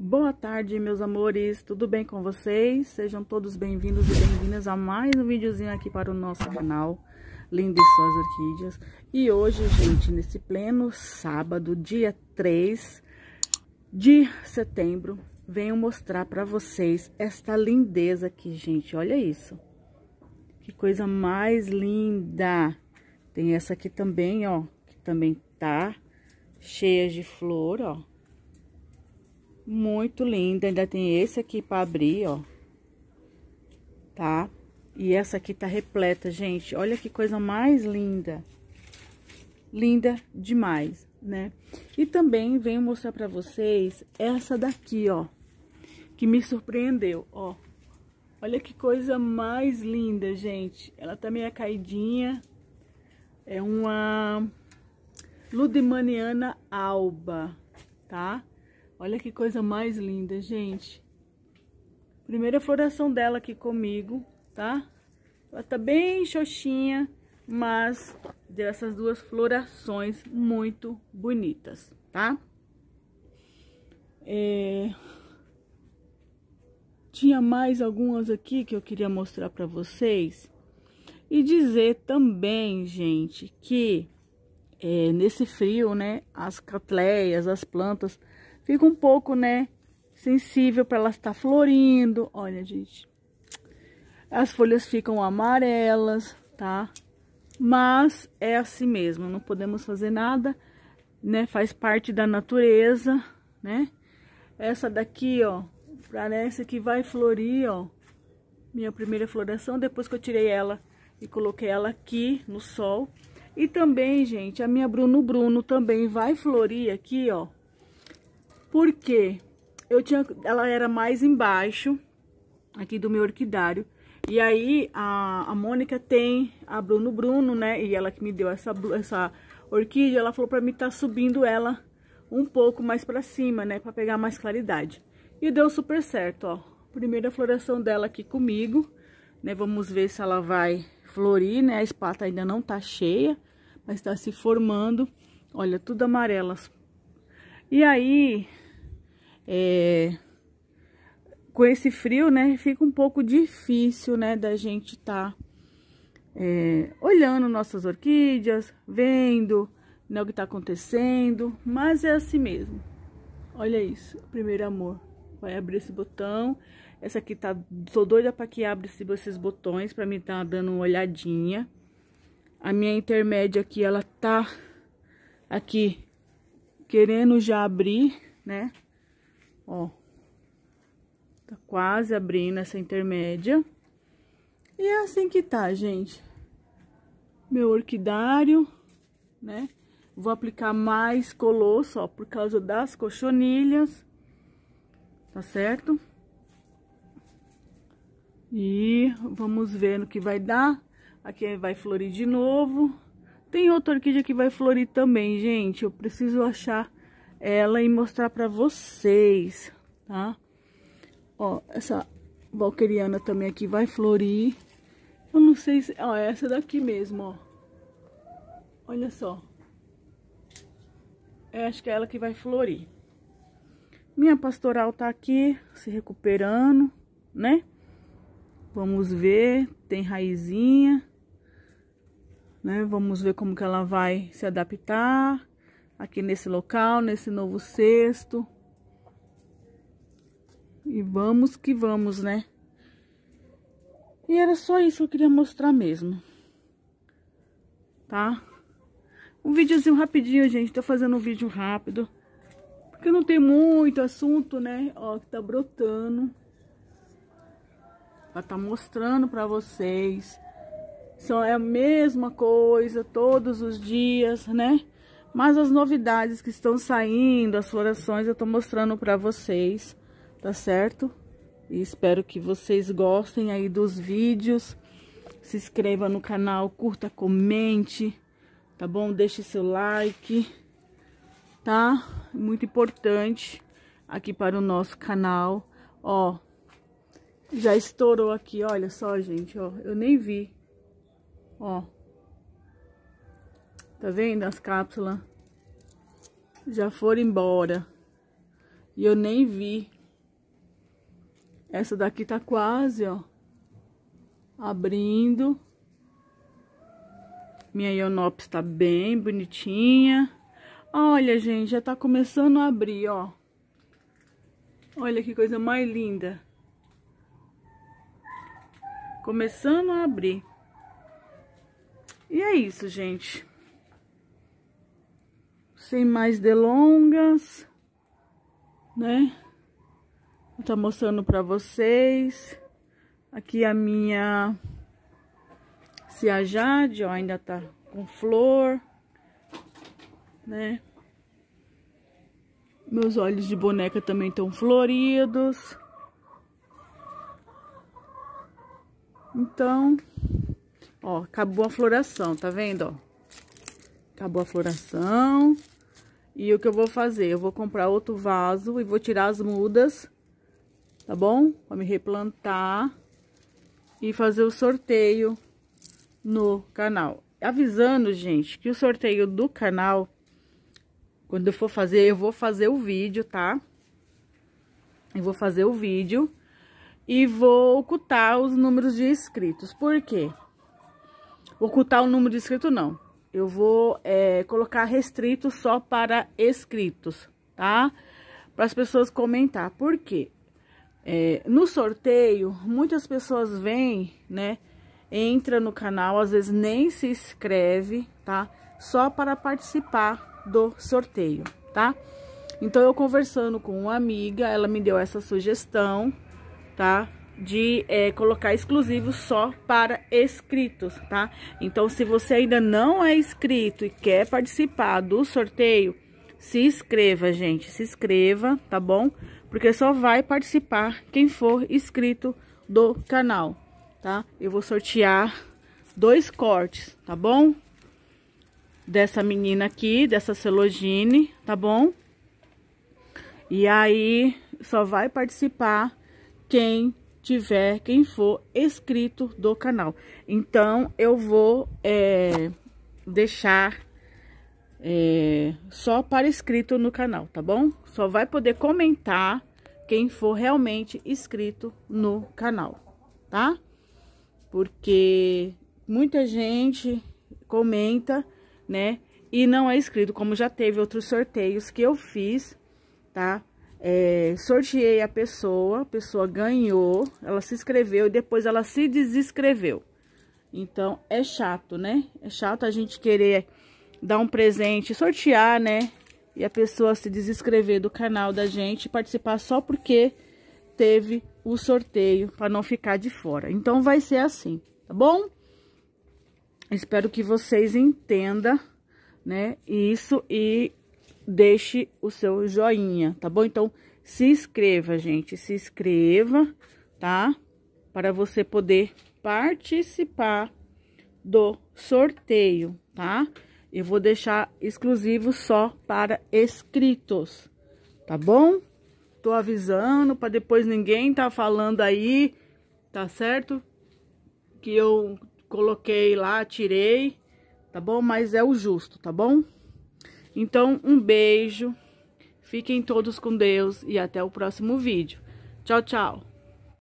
Boa tarde, meus amores, tudo bem com vocês? Sejam todos bem-vindos e bem-vindas a mais um videozinho aqui para o nosso canal Lindo Suas Orquídeas. E hoje, gente, nesse pleno sábado, dia 3 de setembro, venho mostrar para vocês esta lindeza aqui, gente, olha isso. Que coisa mais linda! Tem essa aqui também, ó, que também tá cheia de flor, ó. Muito linda. Ainda tem esse aqui para abrir, ó. Tá? E essa aqui tá repleta, gente. Olha que coisa mais linda. Linda demais, né? E também venho mostrar pra vocês essa daqui, ó. Que me surpreendeu, ó. Olha que coisa mais linda, gente. Ela tá meio caidinha. É uma Ludimaniana Alba, tá? Tá? Olha que coisa mais linda, gente. Primeira floração dela aqui comigo, tá? Ela tá bem xoxinha, mas deu essas duas florações muito bonitas, tá? É... Tinha mais algumas aqui que eu queria mostrar pra vocês. E dizer também, gente, que é, nesse frio, né, as catleias, as plantas fica um pouco, né, sensível para ela estar florindo. Olha, gente. As folhas ficam amarelas, tá? Mas é assim mesmo, não podemos fazer nada, né? Faz parte da natureza, né? Essa daqui, ó, parece que vai florir, ó. Minha primeira floração, depois que eu tirei ela e coloquei ela aqui no sol. E também, gente, a minha Bruno Bruno também vai florir aqui, ó. Porque eu tinha, ela era mais embaixo aqui do meu orquidário. E aí a, a Mônica tem a Bruno Bruno, né? E ela que me deu essa, essa orquídea, ela falou para mim tá subindo ela um pouco mais para cima, né? para pegar mais claridade. E deu super certo, ó. Primeira floração dela aqui comigo, né? Vamos ver se ela vai florir, né? A espata ainda não tá cheia, mas tá se formando. Olha, tudo amarelas. E aí, é, com esse frio, né, fica um pouco difícil, né, da gente estar tá, é, olhando nossas orquídeas, vendo né, o que está acontecendo, mas é assim mesmo. Olha isso, primeiro amor. Vai abrir esse botão. Essa aqui tá, sou doida para que abra esses botões, para mim tá dando uma olhadinha. A minha intermédia aqui, ela tá aqui querendo já abrir, né? Ó. Tá quase abrindo essa intermédia. E é assim que tá, gente. Meu orquidário, né? Vou aplicar mais colosso, ó, por causa das cochonilhas. Tá certo? E vamos ver no que vai dar. Aqui vai florir de novo. Tem outra orquídea que vai florir também, gente. Eu preciso achar ela e mostrar pra vocês, tá? Ó, essa valqueriana também aqui vai florir. Eu não sei se... Ó, é essa daqui mesmo, ó. Olha só. É, acho que é ela que vai florir. Minha pastoral tá aqui, se recuperando, né? Vamos ver, tem raizinha, né? Vamos ver como que ela vai se adaptar aqui nesse local, nesse novo cesto. E vamos que vamos, né? E era só isso que eu queria mostrar mesmo. Tá? Um videozinho rapidinho, gente. Tô fazendo um vídeo rápido. Porque não tem muito assunto, né? Ó, que tá brotando. Pra tá mostrando pra vocês. Só é a mesma coisa todos os dias, né? Mas as novidades que estão saindo, as florações, eu tô mostrando pra vocês, tá certo? E espero que vocês gostem aí dos vídeos. Se inscreva no canal, curta, comente, tá bom? Deixe seu like, tá? Muito importante aqui para o nosso canal, ó. Já estourou aqui, olha só, gente, ó. Eu nem vi, ó. Tá vendo? As cápsulas já foram embora. E eu nem vi. Essa daqui tá quase, ó. Abrindo. Minha Ionops tá bem bonitinha. Olha, gente, já tá começando a abrir, ó. Olha que coisa mais linda. Começando a abrir. E é isso, gente. Sem mais delongas, né? Vou tá mostrando para vocês. Aqui a minha Cia Jade, ó, ainda tá com flor, né? Meus olhos de boneca também estão floridos. Então, ó, acabou a floração, tá vendo, ó? Acabou a floração. E o que eu vou fazer? Eu vou comprar outro vaso e vou tirar as mudas, tá bom? Pra me replantar e fazer o sorteio no canal. Avisando, gente, que o sorteio do canal, quando eu for fazer, eu vou fazer o vídeo, tá? Eu vou fazer o vídeo e vou ocultar os números de inscritos. Por quê? Ocultar o número de inscrito não eu vou é, colocar restrito só para inscritos, tá? Para as pessoas comentar. Por quê? É, no sorteio, muitas pessoas vêm, né? Entra no canal, às vezes nem se inscreve, tá? Só para participar do sorteio, tá? Então, eu conversando com uma amiga, ela me deu essa sugestão, tá? de é, colocar exclusivo só para inscritos, tá? Então, se você ainda não é inscrito e quer participar do sorteio, se inscreva, gente, se inscreva, tá bom? Porque só vai participar quem for inscrito do canal, tá? Eu vou sortear dois cortes, tá bom? Dessa menina aqui, dessa Celogine, tá bom? E aí, só vai participar quem tiver, quem for inscrito do canal. Então, eu vou é, deixar é, só para inscrito no canal, tá bom? Só vai poder comentar quem for realmente inscrito no canal, tá? Porque muita gente comenta, né? E não é inscrito, como já teve outros sorteios que eu fiz, tá? é, sorteei a pessoa, a pessoa ganhou, ela se inscreveu e depois ela se desinscreveu. Então, é chato, né? É chato a gente querer dar um presente, sortear, né? E a pessoa se desinscrever do canal da gente participar só porque teve o sorteio, para não ficar de fora. Então, vai ser assim, tá bom? Espero que vocês entendam, né? Isso e deixe o seu joinha, tá bom? Então, se inscreva, gente, se inscreva, tá? Para você poder participar do sorteio, tá? Eu vou deixar exclusivo só para escritos, tá bom? Tô avisando para depois ninguém tá falando aí, tá certo? Que eu coloquei lá, tirei, tá bom? Mas é o justo, tá bom? Então, um beijo, fiquem todos com Deus e até o próximo vídeo. Tchau, tchau!